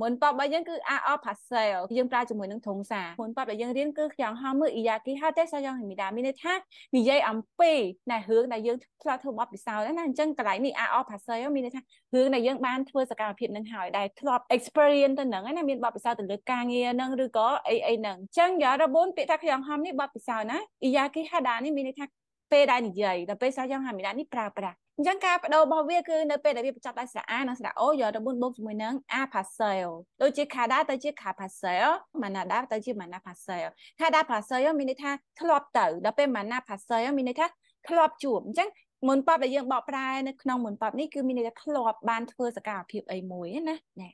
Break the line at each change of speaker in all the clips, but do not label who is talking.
មុនប៉បរបស់យើងគឺអាអផាសែលយើងប្រើជាមួយនឹងធុងសាមុនប៉បដែលយើងរៀនគឺខ្យងហោមឺអ៊ីយ៉ាគីហោតេសាយ៉ងមីដាមានន័យថានិយាយអំពីណែរឿងដែលយើងឆ្លាតធ្វើបទពិសោធន៍ណាអញ្ចឹងកន្លែងនេះអាអផាសែលមានន័យថារឿងដែលយើងបានធ្វើសកម្មភាពនឹងហើយដែលធ្លាប់ experience ទៅនឹងណាមានបទពិសោធន៍ទៅលើការងារនឹងឬក៏អីអីនឹងអញ្ចឹងយ៉ារបូនពាក្យថាខ្យងហោមនេះបទពិសោធន៍ណាអ៊ីយ៉ាគីហាដានេះមានន័យថាពេលដែលនិយាយដល់ពេលសាយ៉ងហាមីដានេះប្រើប្រាស់អញ្ចឹងការបដូររបស់វាគឺនៅពេលដែលវាបញ្ចប់ដោយស្រា A និងស្រា O យក9បូកជាមួយនឹង A parcel ដូចជា Kada ទៅជា Ka parcel Manada ទៅជា Mana parcel Kada parcel មានន័យថាធ្លាប់ទៅដល់ពេល Mana parcel មានន័យថាធ្លាប់ជួបអញ្ចឹងមុនប៉បដែលយើងបកប្រែនៅក្នុងមុនប៉បនេះគឺមានន័យថាធ្លាប់បានធ្វើសកម្មភាពអីមួយណាណាត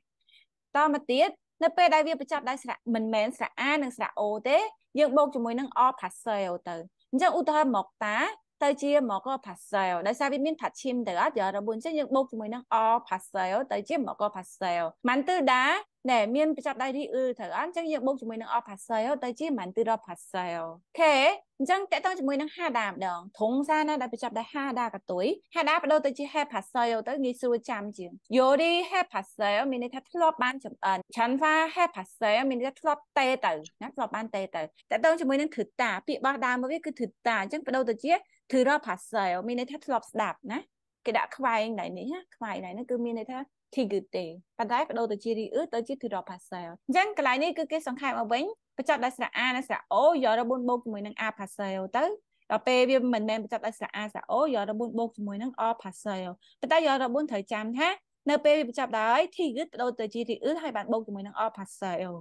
មកទៀតនៅពេលដែលវាបញ្ចប់ដោយស្រាមិនមែនស្រា A និងស្រា O ទេ យើងបូកជាមួយនឹង all parcel ទៅអញ្ចឹងឧទាហរណ៍មកតាទៅជាមកកផាសែលដោយសារវាមានផាឈីមទៅអត់យករបួនចឹងយើងបូកជាមួយនឹងអផាសែលទៅជាមកកផាសែលមិនទឺដាណែមានប្រចាំដៃរីអ៊ឺទៅអញ្ចឹងយើងបូកជាមួយនឹងអផាសែលទៅជាមិនទឺរផាសែលខេអញ្ចឹងតកតងជាមួយនឹងហាដាម្ដងធងសាណាដែលប្រចាំដៃហាដាកតុយហាដាបដូរទៅជាហេផាសែលទៅងាយស្រួលចាំជាងយូរីហេផាសែលមានន័យថាធ្លាប់បានចំអិនឆាន់វ៉ាហេផាសែលមានន័យថាធ្លាប់តេទៅណាធ្លាប់បានតេទៅតកតងជាមួយនឹងធឺតាពាក្យបោះដើមមកវាគឺធឺតាអញ្ចឹងបដូរទៅជា Thura Pasel មានន័យថាធ្លាប់ស្ដាប់ណាគេដាក់ខ្វែងណៃនេះណាខ្វែងណៃនេះគឺមានន័យថា Tigute ប៉ុន្តែបដូរទៅជារីអឺទៅជា Thura Pasel អញ្ចឹងកន្លែងនេះគឺគេសង្ខេបមកវិញបញ្ចប់ដោយស្រៈ A និងស្រៈ O យករ4បូកជាមួយនឹង A Pasel ទៅដល់ពេលវាមិនមែនបញ្ចប់ដោយស្រៈ A ស្រៈ O យករ4បូកជាមួយនឹង O Pasel ប៉ុន្តែយករ4ត្រូវចាំថានៅពេលវាបញ្ចប់ដែរ T គឺបដូរទៅជា T អ៊ឺហើយបានបូកជាមួយនឹង all parcel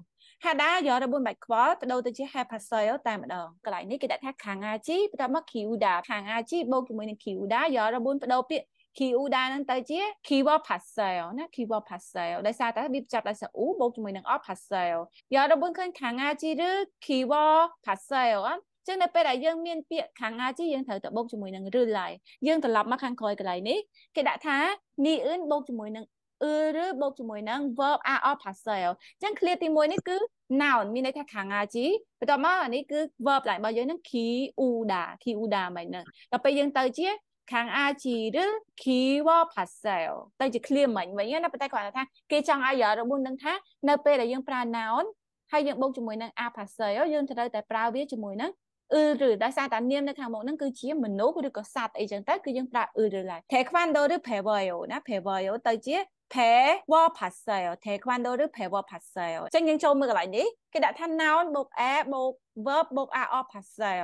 ហើយដែរយករបុនបាច់ qual បដូរទៅជា have parcel តែម្ដងកន្លែងនេះគេដាក់ថាខាង AG បន្ទាប់មក Kiuda ខាង AG បូកជាមួយនឹង Kiuda យករបុនបដូរពាក្យ Kiuda ហ្នឹងទៅជា keyword parcel ណា keyword parcel ដោយសារតែវាចាប់ដោយសារ u បូកជាមួយនឹង all parcel យករបុនឃើញខាង AG ឬ keyword parcel អត់ចឹងនៅពេលដែលយើងមានពាក្យខាងណាជីយើងត្រូវតែបូកជាមួយនឹង real life យើងត្រឡប់មកខាងក្រោយកន្លែងនេះគេដាក់ថានេះអឿនបូកជាមួយនឹងអឺឬបូកជាមួយនឹង verb are parcel ចឹង clear ទី1នេះគឺ noun មានន័យថាខាងណាជីបន្ទាប់មកអានេះគឺ verb ឡើងរបស់យើងនឹង ki uda ki uda មិនហ្នឹងដល់ពេលយើងទៅជាខាងអាជីឬ kiwa parcel តែជា clear មិនវិញណាប៉ុន្តែគាត់ថាគេចង់ឲ្យយករបស់នឹងថានៅពេលដែលយើងប្រើ noun ហើយយើងបូកជាមួយនឹង a parcel យើងត្រូវតែប្រើវាជាមួយនឹងឬដោយសារតានាមនៅខាងមុខហ្នឹងគឺជាមនុស្សឬក៏សត្វអីចឹងទៅគឺយើងប្រើអ៊ឺឬឡើយ Taekwondo ឬ Prevail ណា Prevail ទៅជា Prevail Pasel Taekwondo ឬ Prevail Pasel ចឹងយើងចូលមើលកន្លែងនេះគេដាក់ថា noun បូក a បូក verb បូក ar pasel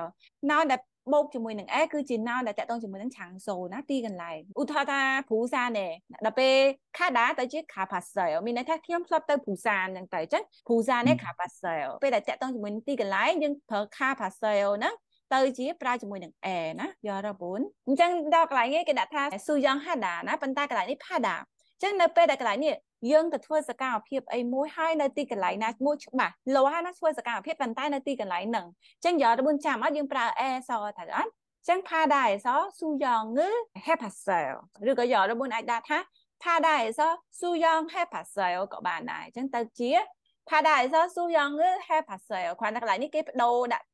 noun ដែលបូកជាមួយនឹង A គឺជាណោនដែលតកតងជាមួយនឹងឆាំងសូណាទីកន្លែងឧទាហរណ៍ថាព្រូសាណែដល់ពេលខាដាទៅជាខាប៉ាសែលមានន័យថាខ្ញុំធ្លាប់ទៅព្រូសាអញ្ចឹងទៅអញ្ចឹងព្រូសាណែខាប៉ាសែលពេលដែលតកតងជាមួយនឹងទីកន្លែងយើងប្រើខាប៉ាសែលហ្នឹងទៅជាប្រើជាមួយនឹង A ណាយល់របងអញ្ចឹងដល់កន្លែងនេះគេដាក់ថាស៊ូយ៉ងហាដាណាប៉ុន្តែកន្លែងនេះផាដាចឹងនៅពេលដែលកន្លែងនេះយើងទៅធ្វើសកម្មភាពអីមួយហើយនៅទីកន្លែងណាមួយច្បាស់លោហើយណាធ្វើសកម្មភាពប៉ុន្តែនៅទីកន្លែងហ្នឹងចឹងយករបួនចាំអត់យើងប្រើអេសថាអត់ចឹងផាដាអេសស៊ូយ៉ងងឺ hepacel ឬក៏យករបួនអាចដាក់ថាផាដាអេសស៊ូយ៉ង hepacel ក៏បានដែរចឹងទៅជាផាដាអេសស៊ូយ៉ងងឺ hepacel គ្រាន់តែកន្លែងនេះគេបដូរដាក់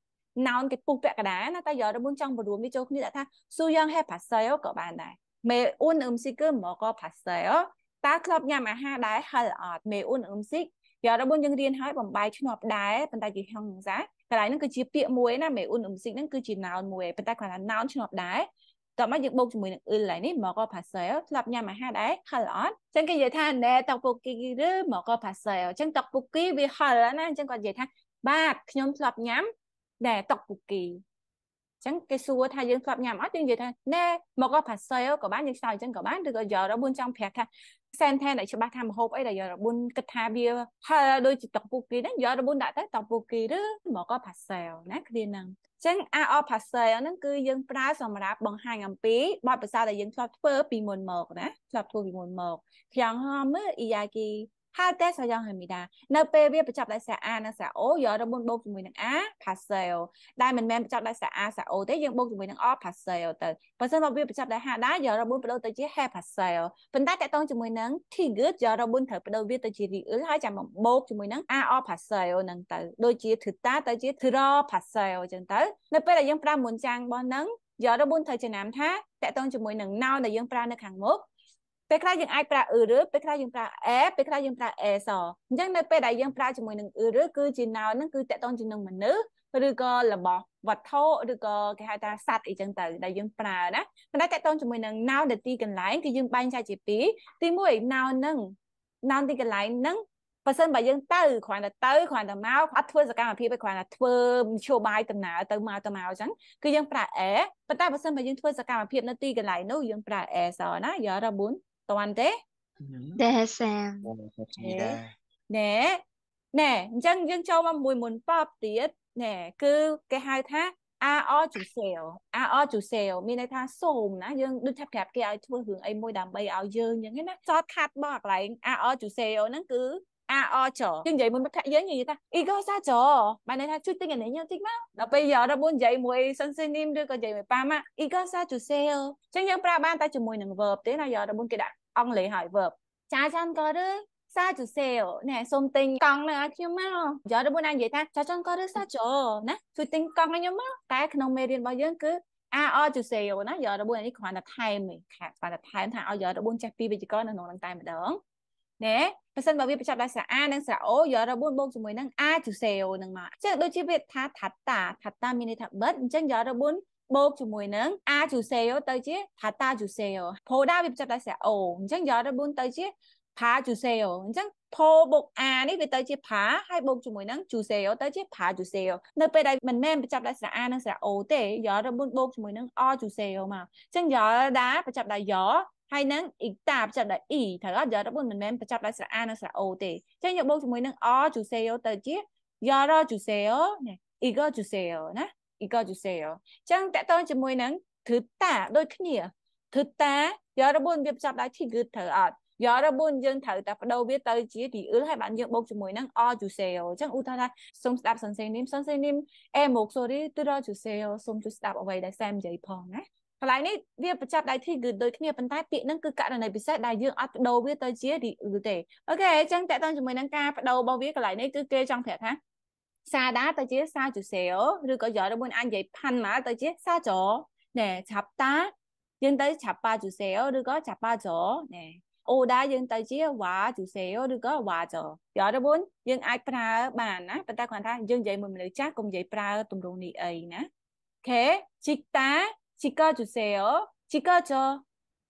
noun គេពុះពាក់កដាណាតែយករបួនចង់បរួមវាចូលគ្នាដាក់ថាស៊ូយ៉ង hepacel ក៏បានដែរមេអ៊ុនអឹមស៊ីគឺមកក៏ pastel តើធ្លាប់ញ៉ាំអាហារដែរហិលអត់មេអ៊ុនអ៊ឹមស៊ីកយករបស់យើងរៀនហើយបំបាយឆ្នប់ដែរប៉ុន្តែជាហឹងសាកន្លែងហ្នឹងគឺជាពាក្យមួយណាមេអ៊ុនអ៊ឹមស៊ីកហ្នឹងគឺជា noun មួយប៉ុន្តែគ្រាន់តែ noun ឆ្នប់ដែរតោះមកយើងបូកជាមួយនឹងអ៊ឺឡៃនេះមកក៏ parcel ធ្លាប់ញ៉ាំអាហារដែរហិលអត់អញ្ចឹងគេនិយាយថាណែតុកពុកគីឬមកក៏ parcel អញ្ចឹងតុកពុកគីវាហិលណាអញ្ចឹងគាត់និយាយថាបាទខ្ញុំធ្លាប់ញ៉ាំណែតុកពុកគីអញ្ចឹងគេសួរថាយើងធ្លាប់ញ៉ាំអត់យើងនិយាយថាណែមកក៏ parcel ក៏បានយើងឆ្លើយអញ្ចឹងក៏បានឬក៏យករបស់ចង់ប្រាប់ថាសែនថែនឲ្យច្បាស់ថាមហូបអីដែលយករបុនគិតថាវាហើដូចជាតុកពូគីហ្នឹងយករបុនដាក់ទៅតុកពូគីឬមកក៏ផាសែលណាគ្នាហ្នឹងអញ្ចឹង AR parcel ហ្នឹងគឺយើងប្រើសម្រាប់បង្ហាញអំពីបទពិសោធន៍ដែលយើងធ្លាប់ធ្វើពីមុនមកណាធ្លាប់ធ្វើពីមុនមកខ្ញុំហមមើល Iyaki ហើយតែស្រយ៉ាងហើយមីដានៅពេលវាបញ្ចប់ដោយសារ a និងសារ o យករបស់បូកជាមួយនឹង a parcel ដែលមិនមែនបញ្ចប់ដោយសារ a សារ o ទេយើងបូកជាមួយនឹង o parcel ទៅបើសិនមកវាបញ្ចប់ដោយ h ដែរយករបស់បដូរទៅជា hair parcel ប៉ុន្តែតកតងជាមួយនឹង tea good យករបស់ត្រូវបដូរវាទៅជា real ហើយចាំមកបូកជាមួយនឹង a o parcel ហ្នឹងទៅដូចជា thita ទៅជា thro parcel អញ្ចឹងទៅ នៅពេលដែលយើងប្រើមុនចាំងរបស់ហ្នឹងយករបស់ត្រូវចំណាំថាតកតងជាមួយនឹង noun ដែលយើងប្រើនៅខាងមុខពេលខ្លះយើងអាចប្រើអឺឬពេលខ្លះយើងប្រើអេពេលខ្លះយើងប្រើអេសអញ្ចឹងនៅពេលដែលយើងប្រើជាមួយនឹងអឺឬគឺជា noun ហ្នឹងគឺតកតងជានឹងមនុស្សឬក៏របស់វត្ថុឬក៏គេហៅថាសត្វអីចឹងទៅដែលយើងប្រើណាប៉ុន្តែតកតងជាមួយនឹង noun ដែលទីកន្លែងគឺយើងបែងចែកជាពីរទី1 noun ហ្នឹង noun ទីកន្លែងហ្នឹងបើសិនបើយើងទៅគ្រាន់តែទៅគ្រាន់តែមកអត់ធ្វើសកម្មភាពឯគ្រាន់តែធ្វើមធ្យោបាយដំណើរទៅមកទៅមកអញ្ចឹងគឺយើងប្រើអេប៉ុន្តែបើសិនបើយើងធ្វើសកម្មភាពនៅទីកន្លែងនោះយើងប្រើអេសណាយល់រ៉ាប៊ុនតាន់ទេទេសាមដែរណែណែអញ្ចឹងយើងចូលមកមួយមុនប៉បទៀតណែគឺគេហៅថា AR to sale AR to sale មានន័យថាសូមណាយើងដូចថាប្រាប់គេឲ្យធ្វើរឿងអីមួយដើម្បីឲ្យយើងអញ្ចឹងណាចតខាត់បោះកន្លែង AR to sale ហ្នឹងគឺ AR ចយើងនិយាយមួយមិត្តភក្តិយើងនិយាយថា Ego sa ចបានន័យថាជួយទិញអានេះខ្ញុំតិចមកដល់ពេលយកដល់4និយាយមួយ synonym ឬក៏និយាយមួយប៉ាមក Ego sa to sale អញ្ចឹងយើងប្រើបានតែជាមួយនឹង verb ទេណាយកដល់4គេដាក់អង់គ្លេសហៅ verb ចាចាន់ក៏ឬសាជូសេលណែសូមទិញកង់នឹងឲ្យខ្ញុំមកចារបស់ណានិយាយថាចាចាន់ក៏ឬសាជូណាជួយទិញកង់ឲ្យខ្ញុំមកតែក្នុងមេរៀនរបស់យើងគឺអាអជូសេលណាយករបស់នេះគ្រាន់តែថែមឯងខាត់តែថែមថាឲ្យយករបស់ចេះពីវិជ្ជករនៅក្នុងនឹងតែម្ដងណែបើសិនបើវាបញ្ចប់ដោយស្រៈអានិងស្រៈអូយករបស់បូកជាមួយនឹងអាជូសេលនឹងមកចឹងដូចជាវាថាថាតាថាតាមានន័យថាបិទអញ្ចឹងយករបស់បូកជាមួយនឹង a juseo ទៅជា pata juseo ផូដាវាចាប់តែស្រៈ o អញ្ចឹងយកទៅ4ទៅជា pa juseo អញ្ចឹងផូបូក a នេះវាទៅជា pa ហើយបូកជាមួយនឹង juseo ទៅជា pa juseo នៅពេលដែលមិនមែនបញ្ចប់ដោយស្រៈ a និងស្រៈ o ទេយករបុនបូកជាមួយនឹង o juseo មកអញ្ចឹងយកដាបញ្ចប់ដោយយហើយនឹង ita បញ្ចប់ដោយ e ត្រូវអត់យករបុនមិនមែនបញ្ចប់ដោយស្រៈ a និងស្រៈ o ទេអញ្ចឹងយកបូកជាមួយនឹង o juseo ទៅជាយករ juseo នេះ ego juseo ណា իկ 어주세요អញ្ចឹងតកតងជាមួយនឹងถือតាដូចគ្នាถือតាយករបួនវាផ្ចប់ដៃទីគឺត្រូវអត់យករបួនយើងត្រូវតែបដូរវាទៅជាទីអ៊ឹលហើយបានយើងបូកជាមួយនឹង all to say អញ្ចឹងឧទាហរណ៍ថាសូមស្ដាប់សនសេនីមសនសេនីមអេមក sorry ទៅរក to say សូមជួយស្ដាប់អ្វីដែលសែមនិយាយផងណាកន្លែងនេះវាប្រចាំដៃធីគឺដូចគ្នាប៉ុន្តែពាក្យហ្នឹងគឺករណីពិសេសដែលយើងអត់បដូរវាទៅជា the ទេអូខេអញ្ចឹងតកតងជាមួយនឹងការបដូររបស់វាកន្លែងនេះគឺគេចង់ប្រាប់ថាសាដាទៅជាសាជូសេអូឬក៏យករបស់អាចនិយាយផាន់ម៉ាទៅជាសាចោណែឆាប់តាយើងទៅឆាប់ប៉ាជូសេអូឬក៏ឆាប់ប៉ាចោណែអូដាយើងទៅជាវ៉ាជូសេអូឬក៏វ៉ាចោយករបស់យើងអាចប្រើបានណាប៉ុន្តែគ្រាន់ថាយើងនិយាយមួយមនុស្សចាស់កុំនិយាយប្រើទម្រង់នេះអីណាអូខេជីកតាជីកកជូសេអូជីកកចោ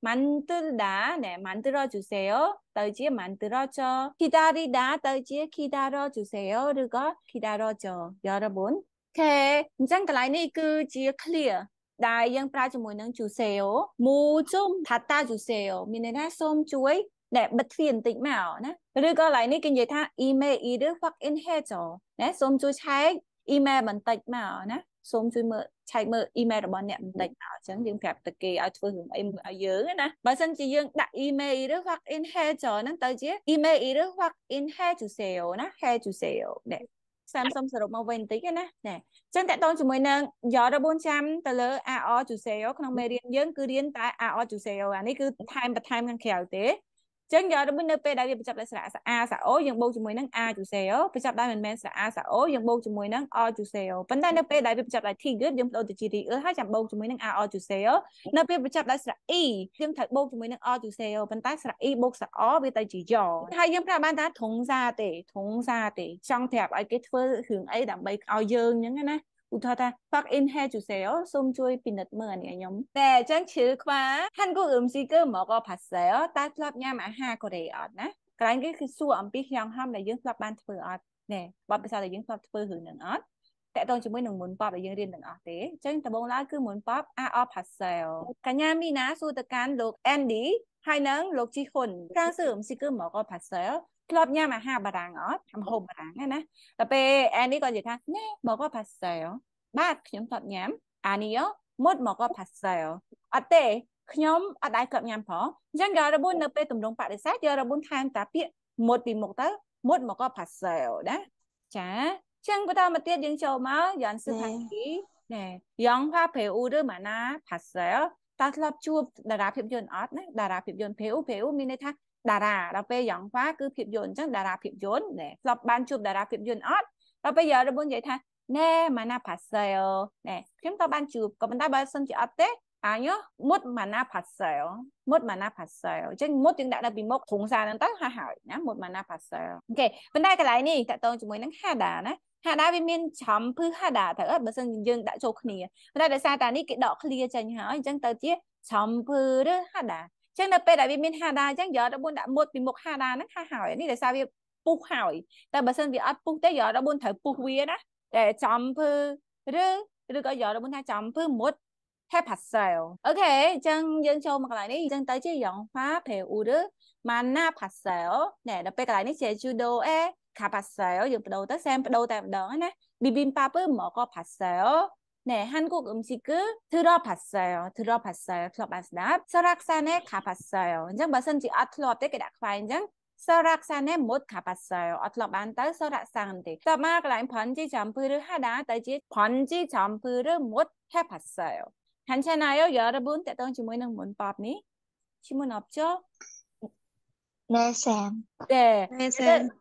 만들다 네 만들어 주세요. 떠지 만들어줘. 기다리다 떠지 기다려 주세요. 그거 기다려줘. 여러분. 오케이. 문장 라인이 그지 클리어. 나영 프라주모는 주세요. 모좀 닫아 주세요. 미네나 솜 주의 네, bật phiền tĩnh mạo nè. Rồi có lại này kinh gì tha email ý đức hoặc in hè cho. Nè, xôm chú cháy email bằng tịch mạo nè. Xôm chú mượn ឆែកមើល email របស់អ្នកបណ្ឌិតមកអញ្ចឹងយើងប្រាប់ទៅគេឲ្យធ្វើរឿងអីឲ្យយើងណាបើសិនជាយើងដាក់ email ឬ work in hair ហ្នឹងទៅជា email ឬ work in hair to sale ណា hair to sale នេះសាមសុំសរុបមកវិញបន្តិចណាណែអញ្ចឹងតកតងជាមួយនឹងយក14ចាំទៅលើ AR to sale ក្នុងមេរៀនយើងគឺរៀនតែ AR to sale អានេះគឺថែមបន្ថែមខាងក្រៅទេចឹងយកដូចនៅពេលដែលវាបញ្ចប់ដោយស្រៈអាសាអូយើងបូកជាមួយនឹងអាជូសេអូបញ្ចប់ដោយមិនមែនស្រៈអាសាអូយើងបូកជាមួយនឹងអជូសេអូប៉ុន្តែនៅពេលដែលវាបញ្ចប់ដោយ tigid យើងបដូរទៅជា rigid ហើយចាំបូកជាមួយនឹងអាអជូសេអូនៅពេលបញ្ចប់ដោយស្រៈ e យើងត្រូវបូកជាមួយនឹងអជូសេអូប៉ុន្តែស្រៈ e បូកស្រៈអវាទៅជាយហើយយើងប្រាប់បានថាធងសាទេធងសាទេចង់ប្រាប់ឲ្យគេធ្វើរឿងអីដើម្បីឲ្យយើងចឹងណាឧទាហរណ៍ថា park in hair juice 요សូមជួយពិនិត្យមើលអានេះខ្ញុំតែអញ្ចឹងជឿខ្វាហាន់គូអ៊ឹមស៊ីកើមកផាសេតើធ្លាប់ញ៉ាំអាហារកូរ៉េអត់ណាក្រែងគេគឺសួរអំពីខ្យងហាំដែលយើងធ្លាប់បានធ្វើអត់ណែបទពិសោធន៍ដែលយើងធ្លាប់ធ្វើរឿងនឹងអត់តកតងជាមួយនឹងមុនប៉បដែលយើងរៀនទាំងអស់ទេអញ្ចឹងដំបូងឡើយគឺមុនប៉ប AR Parcel កញ្ញាមីណាសួរទៅកាន់លោក Andy ហើយនឹងលោកជីហ៊ុនការសួរអ៊ឹមស៊ីកើមកផាសេធ្លាប់ញ៉ាំអាហារបារាំងអត់អាហូបបារាំងណាដល់ពេលអែននេះក៏និយាយថាណែបងក៏ផាសែលបាទខ្ញុំធ្លាប់ញ៉ាំអានេះមុតមកក៏ផាសែលអត់ទេខ្ញុំអត់ដែរគ្រប់ញ៉ាំផងអញ្ចឹងក៏របួននៅពេលតម្រងបដិសេធយករបួនថែមតាពាកមុតពីមុខទៅមុតមកក៏ផាសែលណាចាចឹងបន្តមកទៀតយើងចូលមកយ៉ាងសឺផាគីណែយ៉ាងផាភេអ៊ូឬម៉ាណាផាសែលតើធ្លាប់ជួបតារាភាពយន្តអត់ណាតារាភាពយន្តភេអ៊ូភេអ៊ូមានន័យថាតារាដល់ពេលយ៉ាងវ៉ាគឺភាពយន្តអញ្ចឹងតារាភាពយន្តណែធ្លាប់បានជួបតារាភាពយន្តអត់ដល់ពេលយើងរបស់និយាយថាណែម៉ាណាផាសែលណែខ្ញុំតបានជួបក៏ប៉ុន្តែបើសិនជាអត់ទេអញមុតម៉ាណាផាសែលមុតម៉ាណាផាសែលអញ្ចឹងមុតយើងដាក់នៅពីមុខធុងសារហ្នឹងទៅហើយហើយណាមុតម៉ាណាផាសែលអូខេប៉ុន្តែកន្លែងនេះតកតងជាមួយនឹងហាដាណាហាដាវាមានចំភឺហាដាទៅអត់បើសិនយើងដាក់ចូលគ្នាប៉ុន្តែដោយសារតានេះគេដកឃ្លាចេញហើយអញ្ចឹងទៅជាចំភឺឬហាដាចឹងនៅពេលដែលវាមានហាដាអញ្ចឹងយក14ដាក់មុតពីមុខហាដាហ្នឹងហាហើយនេះដោយសារវាពុះហើយតែបើសិនវាអត់ពុះទេយក14ត្រូវពុះវាណាតែចំភឺឬឬក៏យក14ថាចំភឺមុត hepacel អូខេអញ្ចឹងយើងចូលមកកន្លែងនេះអញ្ចឹងទៅជាយ៉ងផាភេអ៊ូរម៉ាណាផាសែលណែដល់ពេលកន្លែងនេះជា judo អេ capacel យើងបដូរទៅសែមបដូរតែម្ដងណា bibimbap មកក៏ parcel 네, 한국 음식을 들어봤어요. 들어봤어요. 들어봤나? 설악산에 가봤어요. 이제 무슨 지 아틀로 업데 나가 인정 설악산에 못 가봤어요. 어틀럭만 딸설악산데 마그라인 번지 점프를 하다 다지 번지 점프를 못 해봤어요. 괜찮아요? 여러분 때던 주문은 문법니? 질문 없죠? 네, 쌤. 네. 네, 쌤.